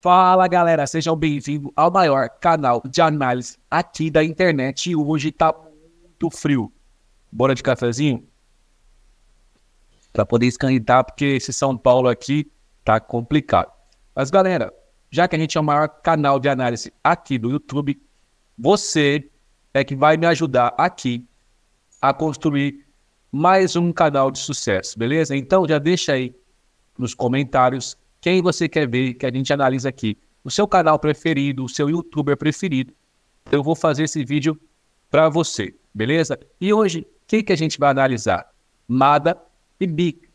Fala galera, sejam bem-vindos ao maior canal de análise aqui da internet. E hoje tá muito frio. Bora de cafezinho? Pra poder esquentar, porque esse São Paulo aqui tá complicado. Mas galera, já que a gente é o maior canal de análise aqui do YouTube, você é que vai me ajudar aqui a construir mais um canal de sucesso, beleza? Então já deixa aí nos comentários quem você quer ver, que a gente analisa aqui, o seu canal preferido, o seu youtuber preferido. Eu vou fazer esse vídeo para você, beleza? E hoje, o que a gente vai analisar? Mada e Bica,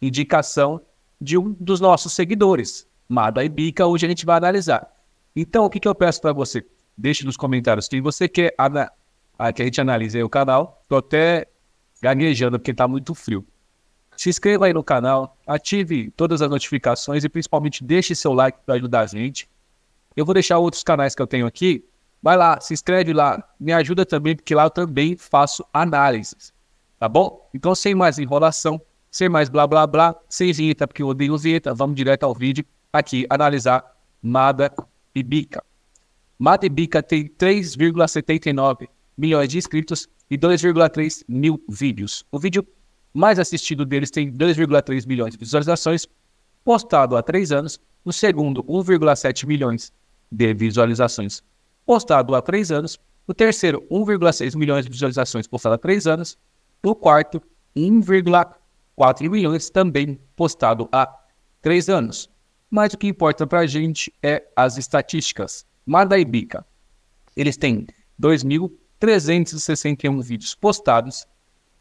indicação de um dos nossos seguidores. Mada e Bica, hoje a gente vai analisar. Então, o que, que eu peço para você? Deixe nos comentários quem você quer que a gente analise aí o canal. Estou até gaguejando porque está muito frio. Se inscreva aí no canal, ative todas as notificações e principalmente deixe seu like para ajudar a gente. Eu vou deixar outros canais que eu tenho aqui. Vai lá, se inscreve lá, me ajuda também, porque lá eu também faço análises. Tá bom? Então, sem mais enrolação, sem mais blá blá blá, sem vinheta, porque eu odeio vinheta, vamos direto ao vídeo aqui analisar Mada e Bica. Mada e Bica tem 3,79 milhões de inscritos e 2,3 mil vídeos. O vídeo mais assistido deles tem 2,3 milhões de visualizações, postado há três anos. O segundo, 1,7 milhões de visualizações, postado há três anos. O terceiro, 1,6 milhões de visualizações, postado há três anos. O quarto, 1,4 milhões, também postado há três anos. Mas o que importa para a gente é as estatísticas. Madaibica, eles têm 2.361 vídeos postados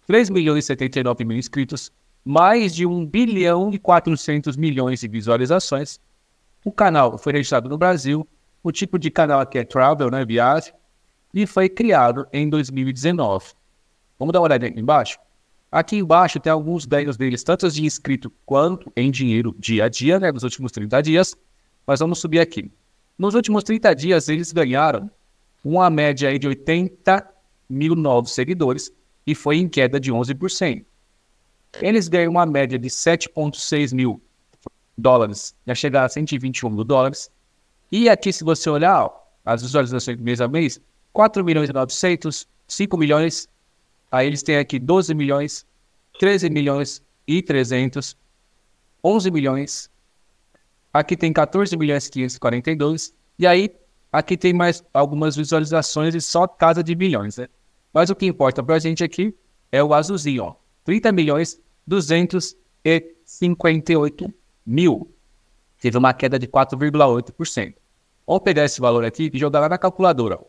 3 milhões e 79 mil inscritos, mais de 1 bilhão e 400 milhões de visualizações. O canal foi registrado no Brasil, o tipo de canal aqui é travel, né, viagem, e foi criado em 2019. Vamos dar uma olhada aqui embaixo? Aqui embaixo tem alguns dados deles, tanto de inscrito quanto em dinheiro dia a dia, né, nos últimos 30 dias, mas vamos subir aqui. Nos últimos 30 dias, eles ganharam uma média aí de 80 mil novos seguidores, e foi em queda de 11%. Eles ganham uma média de 7,6 mil dólares, já chegar a 121 mil dólares. E aqui, se você olhar ó, as visualizações mês a mês, 4 milhões e 900, 5 milhões, aí eles têm aqui 12 milhões, 13 milhões e 300, 11 milhões, aqui tem 14 milhões e 542, e aí aqui tem mais algumas visualizações e só casa de milhões, né? Mas o que importa para a gente aqui é o azulzinho, ó. 30 milhões 258 mil. Teve uma queda de 4,8%. Vamos pegar esse valor aqui e jogar lá na calculadora.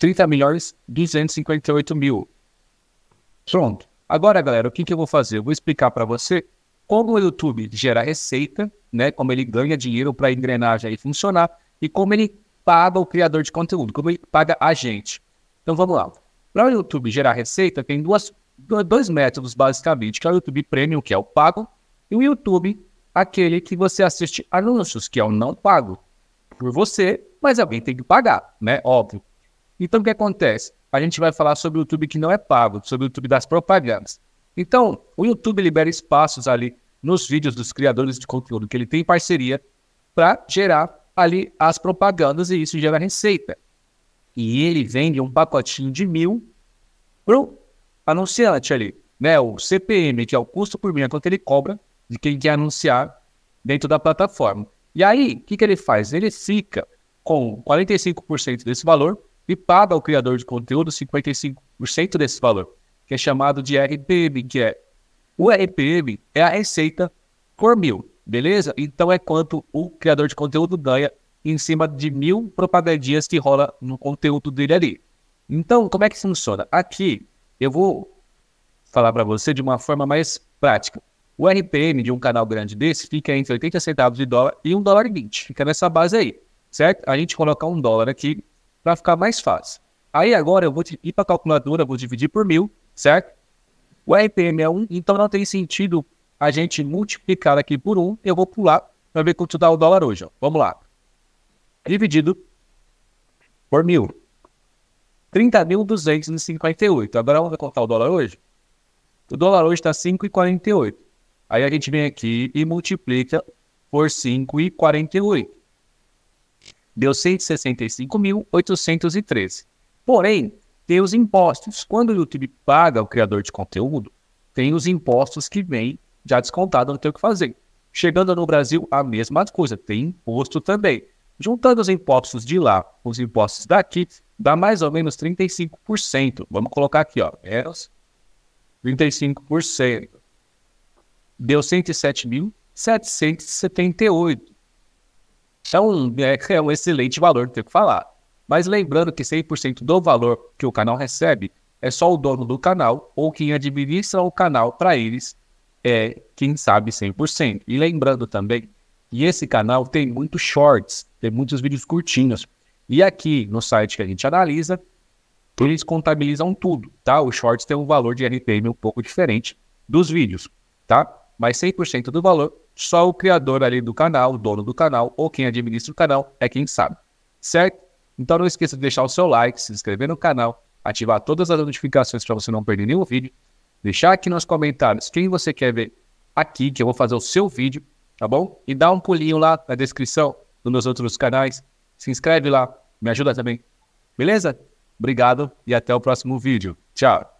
30 milhões 258 mil. Pronto. Agora, galera, o que, que eu vou fazer? Eu vou explicar para você como o YouTube gera receita, né? Como ele ganha dinheiro para a engrenagem aí funcionar e como ele paga o criador de conteúdo, como ele paga a gente. Então vamos lá. Para o YouTube gerar receita, tem duas, dois métodos basicamente, que é o YouTube Premium, que é o pago, e o YouTube, aquele que você assiste anúncios, que é o não pago. Por você, mas alguém tem que pagar, né? Óbvio. Então o que acontece? A gente vai falar sobre o YouTube que não é pago, sobre o YouTube das propagandas. Então, o YouTube libera espaços ali nos vídeos dos criadores de conteúdo que ele tem parceria para gerar ali as propagandas e isso gera receita e ele vende um pacotinho de mil o anunciante ali, né? O CPM, que é o custo por mil, é quanto ele cobra de quem quer anunciar dentro da plataforma. E aí, o que, que ele faz? Ele fica com 45% desse valor e paga ao criador de conteúdo 55% desse valor, que é chamado de RPM, que é o RPM é a receita por mil, beleza? Então é quanto o criador de conteúdo ganha em cima de mil propagandias que rola no conteúdo dele ali. Então, como é que funciona? Aqui eu vou falar para você de uma forma mais prática. O RPM de um canal grande desse fica entre 80 centavos de dólar e um dólar e 20. Fica nessa base aí, certo? A gente colocar um dólar aqui para ficar mais fácil. Aí agora eu vou ir para a calculadora, vou dividir por mil, certo? O RPM é 1, então não tem sentido a gente multiplicar aqui por 1. Eu vou pular para ver quanto dá o dólar hoje. Ó. Vamos lá dividido por mil. 30.258. Agora vamos colocar o dólar hoje? O dólar hoje está 5,48. Aí a gente vem aqui e multiplica por 5,48. Deu 165.813. Porém, tem os impostos. Quando o YouTube paga o criador de conteúdo, tem os impostos que vem já descontado, não tem o que fazer. Chegando no Brasil, a mesma coisa, tem imposto também. Juntando os impostos de lá com os impostos daqui, dá mais ou menos 35%. Vamos colocar aqui, ó, menos 35%. Deu 107.778. Então, é, é um excelente valor, não tenho que falar. Mas lembrando que 100% do valor que o canal recebe é só o dono do canal ou quem administra o canal para eles é quem sabe 100%. E lembrando também e esse canal tem muitos shorts, tem muitos vídeos curtinhos. E aqui no site que a gente analisa, eles contabilizam tudo, tá? Os shorts têm um valor de RPM um pouco diferente dos vídeos, tá? Mas 100% do valor, só o criador ali do canal, o dono do canal ou quem administra o canal é quem sabe, certo? Então não esqueça de deixar o seu like, se inscrever no canal, ativar todas as notificações para você não perder nenhum vídeo, deixar aqui nos comentários quem você quer ver aqui, que eu vou fazer o seu vídeo tá bom? E dá um pulinho lá na descrição dos meus outros canais. Se inscreve lá, me ajuda também. Beleza? Obrigado e até o próximo vídeo. Tchau!